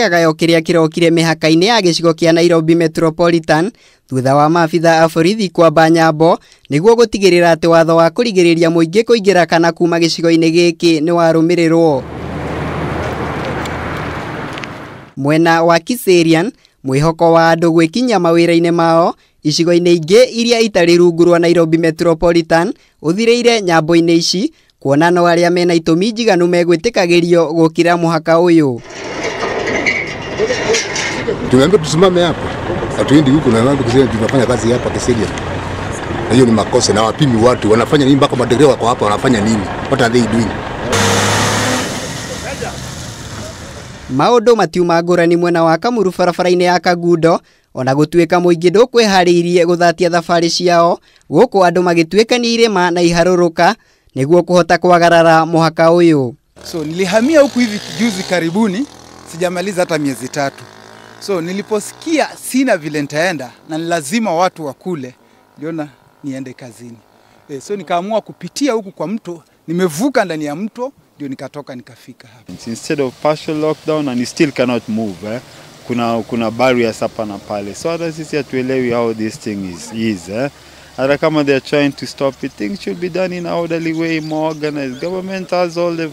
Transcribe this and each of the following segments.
a kä rokire mä haka-inä ya gĩcigo kĩa Nairobi Metropolitan thutha wa mabitha a kwamba nyambo rä ra atä watho wa kå ingä ra kana kuma kä nä warå mä rä rwo Mwena wa Kiserian, hoko wa andũ gwĩkinyia ra-inä mao icigo inä ingä iria itarä rungu rwa Nairobi Metropolitan ire nyambo inä ici kuona no arĩa mena itũmi njiganu megwĩtĩkagĩrio gukira muhaka uyu Tunaambiwa tusimame hapa, hatuendi huko na mambo kusema tunafanya kazi hapa Kiserian. Na hiyo ni makosa, na wapimi watu wanafanya nini, mpaka madereva kwa hapa wanafanya nini? What are they doing? maundu matiuma ngurani mwena wa kamuru barabara-inĩ ya kagundo ona gũtuĩka mũingĩ ndũkwĩharĩirie gũthatia thabarĩ ciao gũkũ andũ magĩtuĩkania irĩma na iharuruka niguo kuhota kwagarara muhaka uyu. So nilihamia huku hivi juzi karibuni, sijamaliza hata miezi tatu. So niliposikia sina vile nitaenda na lazima watu wakule, liona niende kazini. E, so nikaamua kupitia huku kwa mto, nimevuka ndani ya mto ndio nikatoka nikafika hapa. Instead of partial lockdown and you still cannot move eh? Kuna, kuna barriers hapa na pale, so hata sisi hatuelewi how this thing is, is eh? hata kama they are trying to stop it, things should be done in an orderly way, more organized. Government has all the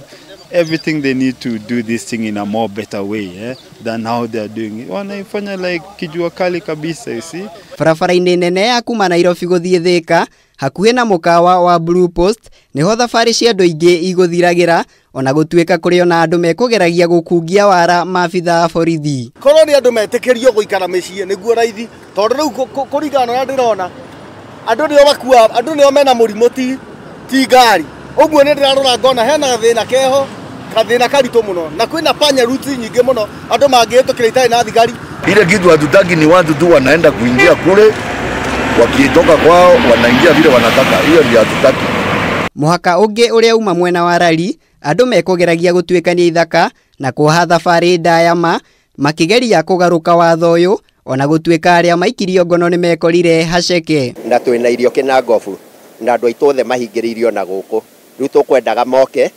everything they need to do this thing in a more better way eh, than how they are doing it. Wanaifanya like kijua kali kabisa, you see. Barabara-inĩ nene ya kuma Nairobi gũthiĩ Thĩka hakuhĩ na mũkawa wa Blue Post nĩho thabarĩ cia andũ aingĩ igũthiragĩra ona gũtuĩka kũrĩ ona andũ mekũgeragia gũkungia wara maabitha a borithi. Korwo nĩ andũ metĩkĩrio gũikara mĩciĩ nĩguo raithi tondũ rĩu kũringana na ndĩrona andå nä o makua andå nä o mena må rimå ti ti ngari å guo nä ndä rarora ngona hena gathä na keho gathä na karitå må no na kwä na panya nyingä må no andå mangä hä tå kä ra itarä na thigari ile kitu hatutaki ni watu tu wanaenda kuingia kule, wakitoka kwao wanaingia vile wanataka. Hiyo ndio hatutaki. Muhaka ungi uria uma mwena wa rari andu mekugeragia gutuikania ithaka na kuoha thabarĩ ndaya ma makigeria kũgarũka watho ũyũ ona gutuika aria maikirio ngono ni mekorire haceke na twina irio kina ngobu na andu aitu othe mahingiriirio na guku riu tukwendaga moke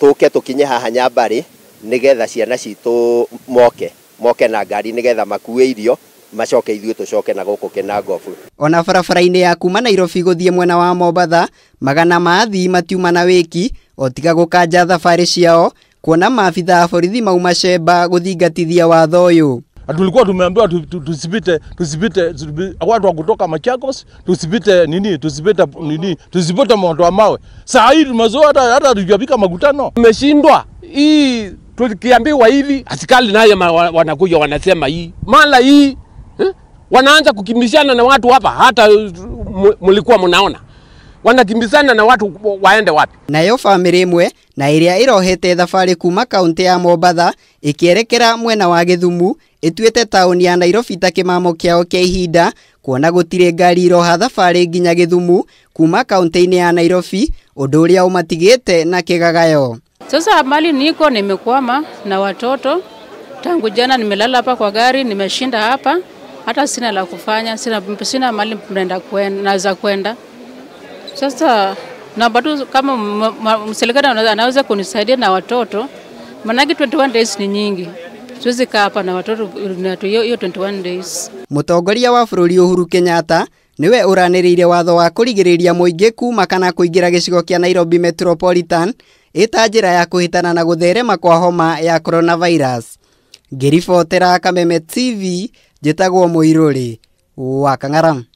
tuke tukinye haha nyambari nigetha ciana citu moke moke na ngari nigetha makue irio macoke ithuĩ tũcoke na gũkũ kĩnangobu ona barabara-inĩ ya kuma nairobi gũthiĩ mwena wa mombatha magana ma athii matiuma na wĩki otiga tiga gũkanja thabarĩ ciao kuona maabitha a borithi mauma cemba gũthingatithia watho ũyũ na tulikuwa tumeambiwa tusipite tusipite watu wa kutoka Machakos, tusipite nini, tusipite nini, tusipite moto wa mawe. Saa hii tumezoea hata hata tujapika makutano, tumeshindwa hii. Tukiambiwa hivi, asikali naye wanakuja wanasema hii mala hii eh? wanaanza kukimbishana na watu hapa, hata mlikuwa mnaona wanakimbizana na watu waende wapi? Nayo famĩrĩ imwe na iria irohete thabari kuma kaũntĩ ya Mombatha ikierekera mwena wa Githumu ĩtuĩte taũni ya Nairobi ta kimamo kiao kĩa ihinda kuona gũtirĩ ngari iroha thabari nginya Githumu kuma kaũntĩ-inĩ ya Nairobi, ũndũ ũrĩa ũmatigĩte na kĩgagayo. Sasa mali niko nimekwama na watoto tangu jana, nimelala hapa kwa gari, nimeshinda hapa, hata sina la kufanya, sina, sina mali naweza kwenda sasa na bado kama serikali anaweza kunisaidia na watoto, maanake 21 days ni nyingi tuweze kaa hapa na watoto hiyo 21 days. Mũtongoria wa bũrũri Uhuru Kenyatta niwe uranĩrĩire watho wa kũrigĩrĩria mũingĩ kuma kana kũingĩra gĩcigo kia Nairobi Metropolitan ita njĩra ya kuhitana na gũtherema kwa homa ya coronavirus. Ngĩribotera Kameme TV, njĩtagwo Mũirũrĩ wa Kang'aram.